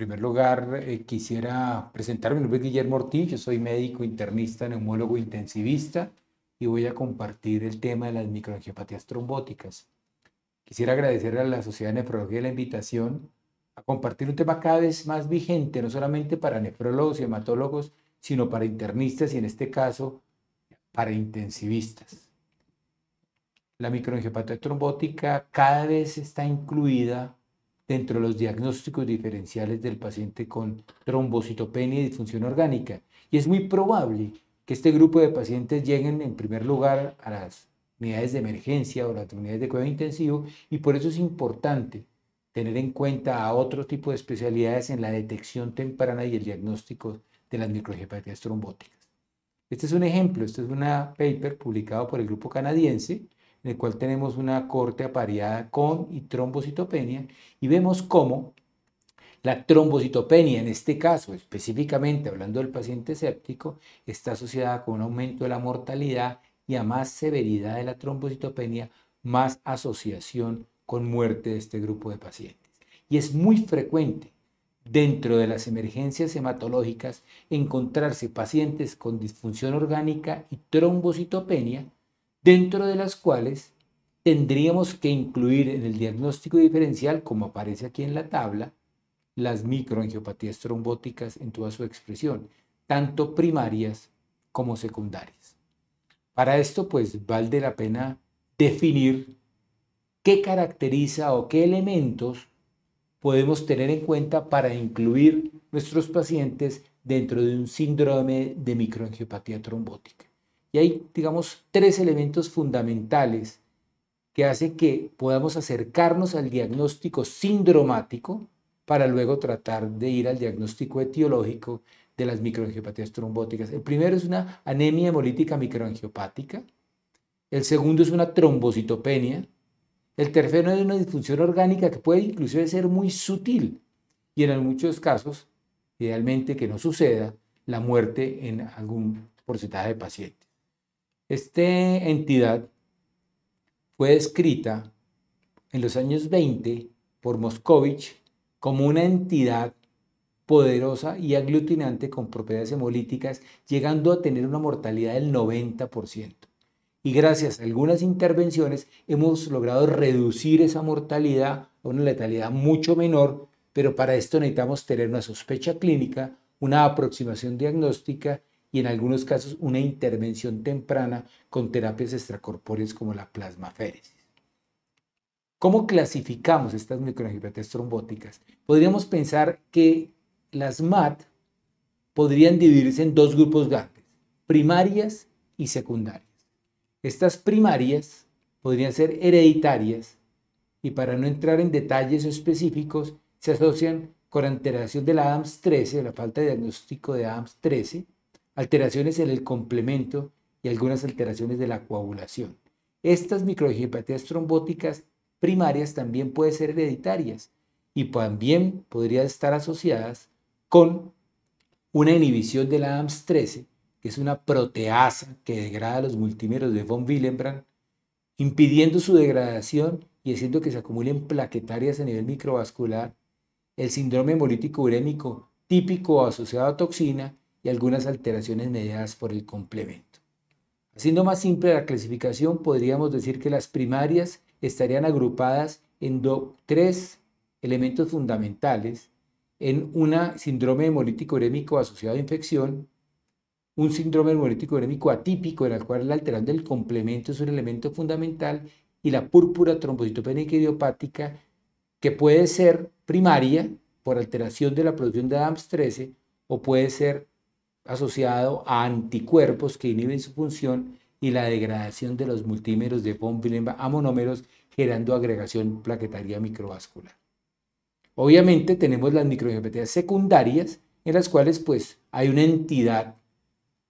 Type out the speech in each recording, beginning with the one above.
En primer lugar, eh, quisiera presentarme. Mi nombre es Guillermo Ortiz, yo soy médico internista, neumólogo intensivista y voy a compartir el tema de las microangiopatías trombóticas. Quisiera agradecer a la Sociedad de Nefrología la invitación a compartir un tema cada vez más vigente, no solamente para nefrólogos y hematólogos, sino para internistas y en este caso para intensivistas. La microangiopatía trombótica cada vez está incluida dentro de los diagnósticos diferenciales del paciente con trombocitopenia y disfunción orgánica. Y es muy probable que este grupo de pacientes lleguen en primer lugar a las unidades de emergencia o las unidades de cuidado intensivo y por eso es importante tener en cuenta a otro tipo de especialidades en la detección temprana y el diagnóstico de las microhepatías trombóticas. Este es un ejemplo, este es un paper publicado por el grupo canadiense en el cual tenemos una corte apareada con y trombocitopenia, y vemos cómo la trombocitopenia, en este caso específicamente hablando del paciente séptico, está asociada con un aumento de la mortalidad y a más severidad de la trombocitopenia, más asociación con muerte de este grupo de pacientes. Y es muy frecuente dentro de las emergencias hematológicas encontrarse pacientes con disfunción orgánica y trombocitopenia dentro de las cuales tendríamos que incluir en el diagnóstico diferencial, como aparece aquí en la tabla, las microangiopatías trombóticas en toda su expresión, tanto primarias como secundarias. Para esto, pues, vale la pena definir qué caracteriza o qué elementos podemos tener en cuenta para incluir nuestros pacientes dentro de un síndrome de microangiopatía trombótica. Y hay, digamos, tres elementos fundamentales que hacen que podamos acercarnos al diagnóstico sindromático para luego tratar de ir al diagnóstico etiológico de las microangiopatías trombóticas. El primero es una anemia hemolítica microangiopática. El segundo es una trombocitopenia. El tercero es una disfunción orgánica que puede inclusive ser muy sutil y en muchos casos, idealmente que no suceda, la muerte en algún porcentaje de pacientes. Esta entidad fue descrita en los años 20 por Moscovich como una entidad poderosa y aglutinante con propiedades hemolíticas, llegando a tener una mortalidad del 90%. Y gracias a algunas intervenciones hemos logrado reducir esa mortalidad a una letalidad mucho menor, pero para esto necesitamos tener una sospecha clínica, una aproximación diagnóstica y en algunos casos una intervención temprana con terapias extracorpóreas como la plasmaféresis. ¿Cómo clasificamos estas microangiopatías trombóticas? Podríamos pensar que las MAT podrían dividirse en dos grupos grandes, primarias y secundarias. Estas primarias podrían ser hereditarias y para no entrar en detalles específicos, se asocian con alteración de la ADAMS-13, la falta de diagnóstico de ADAMS-13, alteraciones en el complemento y algunas alteraciones de la coagulación. Estas microangiopatías trombóticas primarias también pueden ser hereditarias y también podrían estar asociadas con una inhibición de la AMS13, que es una proteasa que degrada los multímeros de von Willebrand, impidiendo su degradación y haciendo que se acumulen plaquetarias a nivel microvascular, el síndrome hemolítico urémico típico asociado a toxina y algunas alteraciones mediadas por el complemento. Haciendo más simple la clasificación, podríamos decir que las primarias estarían agrupadas en tres elementos fundamentales, en una síndrome hemolítico urémico asociado a infección, un síndrome hemolítico urémico atípico en el cual la alteración del complemento es un elemento fundamental y la púrpura trombocitopénica idiopática que puede ser primaria por alteración de la producción de ADAMS-13 o puede ser asociado a anticuerpos que inhiben su función y la degradación de los multímeros de von a monómeros generando agregación plaquetaria microvascular. Obviamente tenemos las microangiopatías secundarias en las cuales pues hay una entidad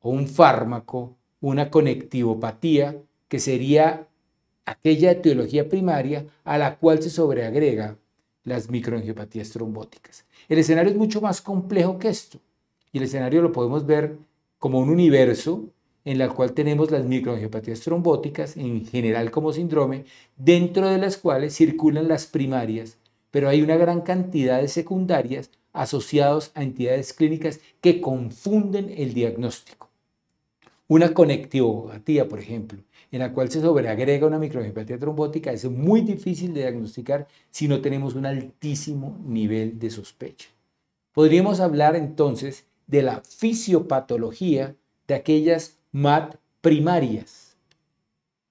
o un fármaco, una conectivopatía que sería aquella etiología primaria a la cual se sobreagrega las microangiopatías trombóticas. El escenario es mucho más complejo que esto. Y el escenario lo podemos ver como un universo en el cual tenemos las microangiopatías trombóticas, en general como síndrome, dentro de las cuales circulan las primarias, pero hay una gran cantidad de secundarias asociados a entidades clínicas que confunden el diagnóstico. Una conectivopatía, por ejemplo, en la cual se sobreagrega una microangiopatía trombótica, es muy difícil de diagnosticar si no tenemos un altísimo nivel de sospecha. Podríamos hablar entonces de la fisiopatología de aquellas MAT primarias.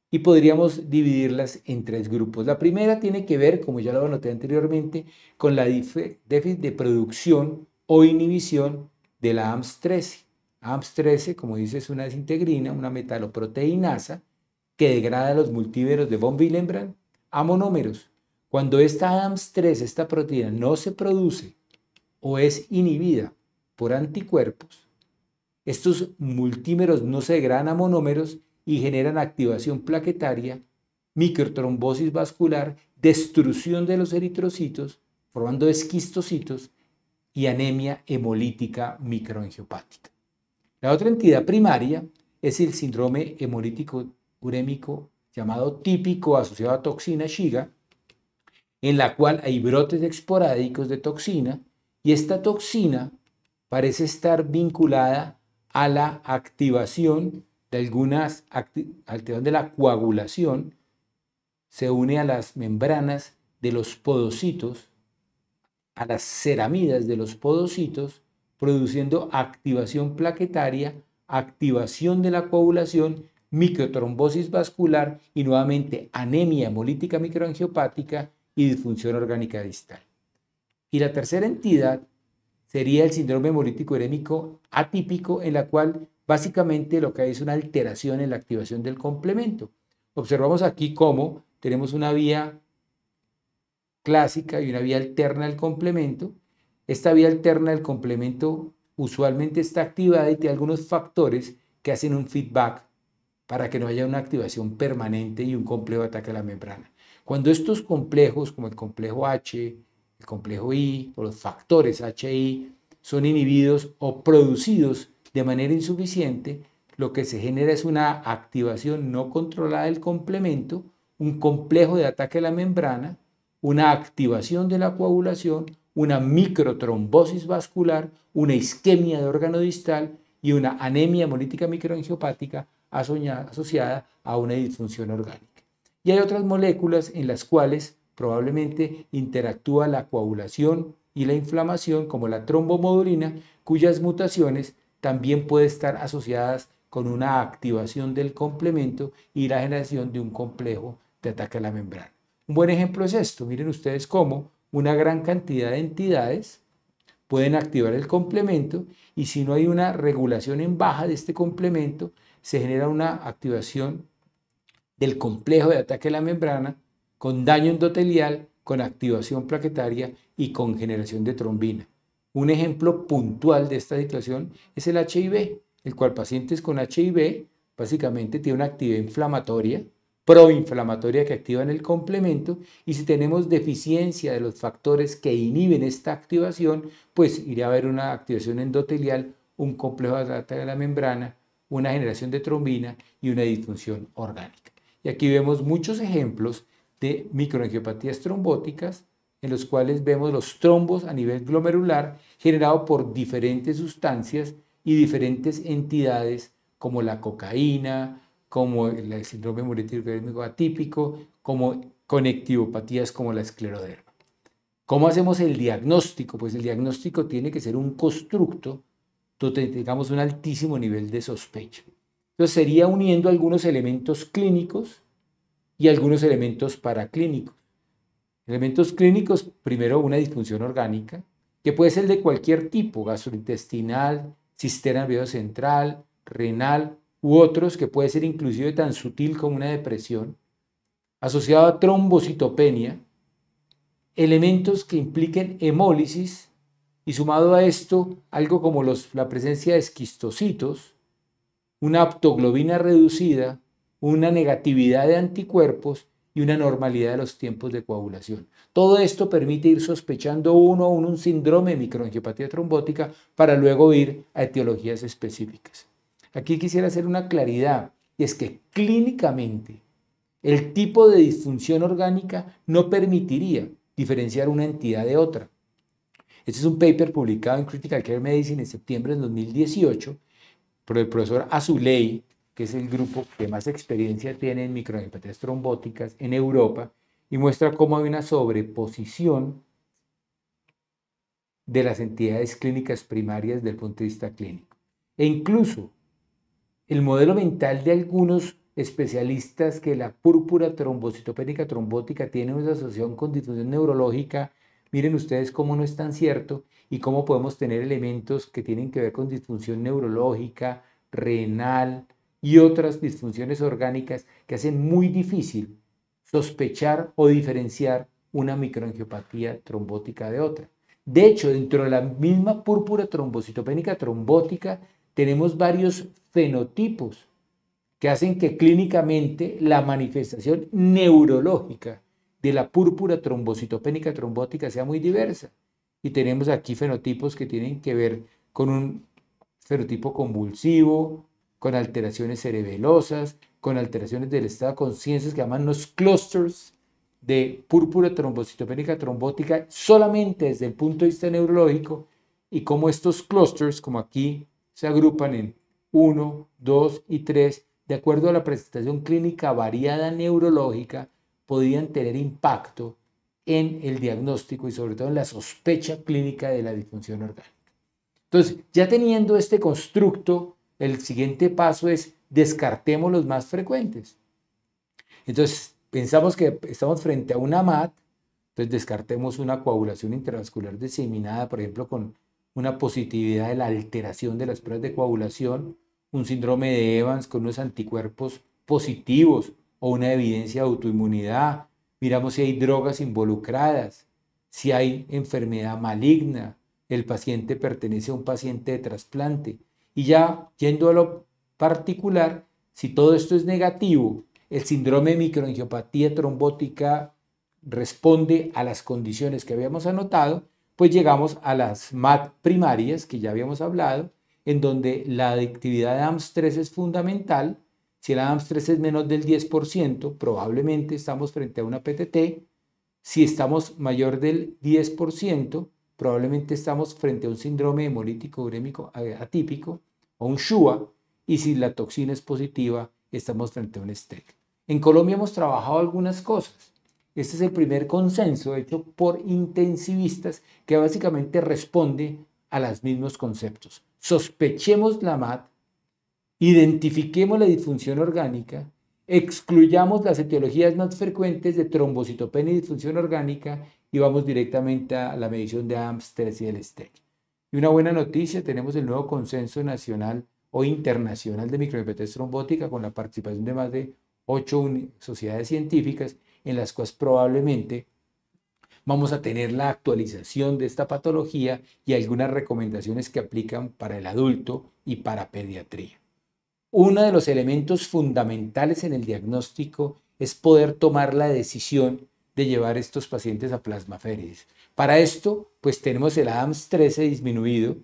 Y podríamos dividirlas en tres grupos. La primera tiene que ver, como ya lo anoté anteriormente, con la déficit de producción o inhibición de la AMS-13. AMS-13, como dice, es una desintegrina, una metaloproteinasa que degrada los multíveros de von Willebrand a monómeros. Cuando esta AMS-13, esta proteína, no se produce o es inhibida por anticuerpos, estos multímeros no se degradan a monómeros y generan activación plaquetaria, microtrombosis vascular, destrucción de los eritrocitos, formando esquistocitos y anemia hemolítica microangiopática. La otra entidad primaria es el síndrome hemolítico urémico llamado típico asociado a toxina Shiga, en la cual hay brotes esporádicos de toxina y esta toxina parece estar vinculada a la activación de algunas de la coagulación, se une a las membranas de los podocitos, a las ceramidas de los podocitos, produciendo activación plaquetaria, activación de la coagulación, microtrombosis vascular y nuevamente anemia hemolítica microangiopática y disfunción orgánica distal. Y la tercera entidad sería el síndrome hemolítico urémico atípico, en la cual básicamente lo que hay es una alteración en la activación del complemento. Observamos aquí cómo tenemos una vía clásica y una vía alterna del complemento. Esta vía alterna del complemento usualmente está activada y tiene algunos factores que hacen un feedback para que no haya una activación permanente y un complejo ataque a la membrana. Cuando estos complejos, como el complejo H, el complejo I o los factores HI son inhibidos o producidos de manera insuficiente, lo que se genera es una activación no controlada del complemento, un complejo de ataque a la membrana, una activación de la coagulación, una microtrombosis vascular, una isquemia de órgano distal y una anemia hemolítica microangiopática asociada a una disfunción orgánica. Y hay otras moléculas en las cuales Probablemente interactúa la coagulación y la inflamación como la trombomodulina, cuyas mutaciones también pueden estar asociadas con una activación del complemento y la generación de un complejo de ataque a la membrana. Un buen ejemplo es esto. Miren ustedes cómo una gran cantidad de entidades pueden activar el complemento y si no hay una regulación en baja de este complemento, se genera una activación del complejo de ataque a la membrana con daño endotelial, con activación plaquetaria y con generación de trombina. Un ejemplo puntual de esta situación es el HIV, el cual pacientes con HIV básicamente tienen una actividad inflamatoria, proinflamatoria que activa en el complemento y si tenemos deficiencia de los factores que inhiben esta activación, pues iría a haber una activación endotelial, un complejo de la membrana, una generación de trombina y una disfunción orgánica. Y aquí vemos muchos ejemplos de microangiopatías trombóticas, en los cuales vemos los trombos a nivel glomerular generado por diferentes sustancias y diferentes entidades como la cocaína, como el síndrome multiorgásmico atípico, como conectivopatías como la escleroderma. ¿Cómo hacemos el diagnóstico? Pues el diagnóstico tiene que ser un constructo donde tengamos un altísimo nivel de sospecha. Entonces sería uniendo algunos elementos clínicos y algunos elementos paraclínicos. Elementos clínicos, primero una disfunción orgánica, que puede ser de cualquier tipo, gastrointestinal, sistema nervioso central, renal u otros, que puede ser inclusive tan sutil como una depresión, asociado a trombocitopenia, elementos que impliquen hemólisis y sumado a esto algo como los, la presencia de esquistocitos, una aptoglobina reducida, una negatividad de anticuerpos y una normalidad de los tiempos de coagulación. Todo esto permite ir sospechando uno a uno un síndrome de microangiopatía trombótica para luego ir a etiologías específicas. Aquí quisiera hacer una claridad y es que clínicamente el tipo de disfunción orgánica no permitiría diferenciar una entidad de otra. Este es un paper publicado en Critical Care Medicine en septiembre de 2018 por el profesor Azuley que es el grupo que más experiencia tiene en microempetes trombóticas en Europa, y muestra cómo hay una sobreposición de las entidades clínicas primarias desde el punto de vista clínico. E incluso el modelo mental de algunos especialistas que la púrpura trombocitopénica trombótica tiene una asociación con disfunción neurológica, miren ustedes cómo no es tan cierto y cómo podemos tener elementos que tienen que ver con disfunción neurológica, renal, y otras disfunciones orgánicas que hacen muy difícil sospechar o diferenciar una microangiopatía trombótica de otra. De hecho, dentro de la misma púrpura trombocitopénica trombótica tenemos varios fenotipos que hacen que clínicamente la manifestación neurológica de la púrpura trombocitopénica trombótica sea muy diversa. Y tenemos aquí fenotipos que tienen que ver con un fenotipo convulsivo, con alteraciones cerebelosas, con alteraciones del estado de conciencia que llaman los clusters de púrpura trombocitopénica trombótica solamente desde el punto de vista neurológico y cómo estos clusters, como aquí, se agrupan en 1, 2 y 3, de acuerdo a la presentación clínica variada neurológica, podían tener impacto en el diagnóstico y sobre todo en la sospecha clínica de la disfunción orgánica. Entonces, ya teniendo este constructo el siguiente paso es descartemos los más frecuentes. Entonces, pensamos que estamos frente a una MAT, entonces descartemos una coagulación intravascular diseminada, por ejemplo, con una positividad de la alteración de las pruebas de coagulación, un síndrome de Evans con unos anticuerpos positivos o una evidencia de autoinmunidad. Miramos si hay drogas involucradas, si hay enfermedad maligna, el paciente pertenece a un paciente de trasplante. Y ya yendo a lo particular, si todo esto es negativo, el síndrome de microangiopatía trombótica responde a las condiciones que habíamos anotado, pues llegamos a las MAT primarias que ya habíamos hablado, en donde la adictividad de AMS3 es fundamental. Si el AMS3 es menos del 10%, probablemente estamos frente a una PTT. Si estamos mayor del 10%, probablemente estamos frente a un síndrome hemolítico urémico atípico o un SHUA, y si la toxina es positiva, estamos frente a un STEC. En Colombia hemos trabajado algunas cosas. Este es el primer consenso hecho por intensivistas que básicamente responde a los mismos conceptos. Sospechemos la MAT, identifiquemos la disfunción orgánica, excluyamos las etiologías más frecuentes de trombocitopenia y disfunción orgánica y vamos directamente a la medición de AMPS 3 y del STEC. Y una buena noticia, tenemos el nuevo consenso nacional o internacional de microempetes trombótica con la participación de más de ocho sociedades científicas en las cuales probablemente vamos a tener la actualización de esta patología y algunas recomendaciones que aplican para el adulto y para pediatría. Uno de los elementos fundamentales en el diagnóstico es poder tomar la decisión de llevar estos pacientes a plasmaféresis. Para esto, pues tenemos el ADAMS 13 disminuido,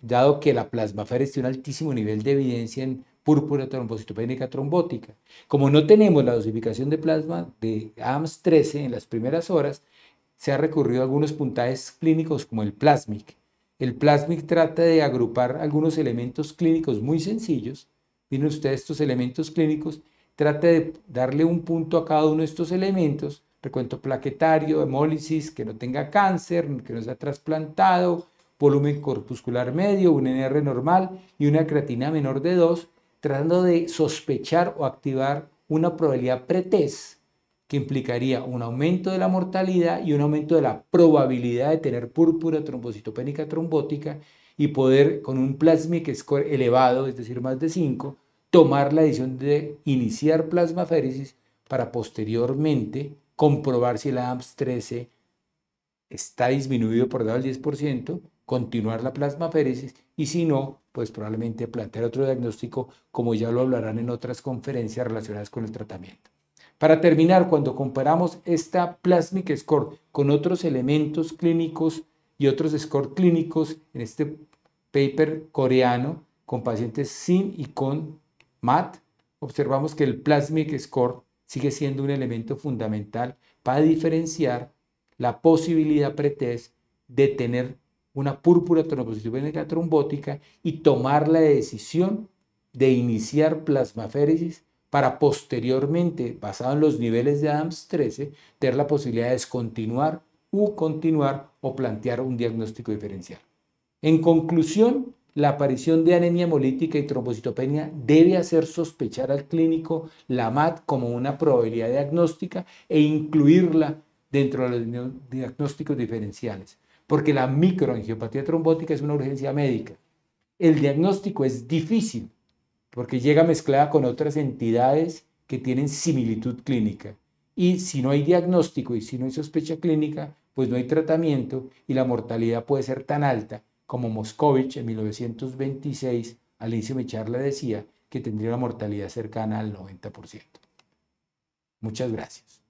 dado que la plasmaféresis tiene un altísimo nivel de evidencia en púrpura trombocitopénica trombótica. Como no tenemos la dosificación de plasma de ADAMS 13 en las primeras horas, se ha recurrido a algunos puntajes clínicos como el plasmic. El plasmic trata de agrupar algunos elementos clínicos muy sencillos. Miren ustedes estos elementos clínicos, trata de darle un punto a cada uno de estos elementos recuento plaquetario, hemólisis, que no tenga cáncer, que no sea trasplantado, volumen corpuscular medio, un NR normal y una creatina menor de 2, tratando de sospechar o activar una probabilidad pretés, que implicaría un aumento de la mortalidad y un aumento de la probabilidad de tener púrpura trombocitopénica trombótica y poder con un plasmic score elevado, es decir, más de 5, tomar la decisión de iniciar plasmaféresis para posteriormente comprobar si la AMS 13 está disminuido por dado al 10%, continuar la plasmaféresis y si no, pues probablemente plantear otro diagnóstico, como ya lo hablarán en otras conferencias relacionadas con el tratamiento. Para terminar, cuando comparamos esta plasmic score con otros elementos clínicos y otros score clínicos en este paper coreano con pacientes sin y con MAT, observamos que el plasmic score sigue siendo un elemento fundamental para diferenciar la posibilidad pretest de tener una púrpura trombocitopénica trombótica y tomar la decisión de iniciar plasmaféresis para posteriormente, basado en los niveles de ADAMS 13, tener la posibilidad de descontinuar u continuar o plantear un diagnóstico diferencial. En conclusión, la aparición de anemia hemolítica y trombocitopenia debe hacer sospechar al clínico la MAT como una probabilidad diagnóstica e incluirla dentro de los diagnósticos diferenciales, porque la microangiopatía trombótica es una urgencia médica. El diagnóstico es difícil porque llega mezclada con otras entidades que tienen similitud clínica. Y si no hay diagnóstico y si no hay sospecha clínica, pues no hay tratamiento y la mortalidad puede ser tan alta como Moscovich en 1926, Alicia Mechar le decía que tendría una mortalidad cercana al 90%. Muchas gracias.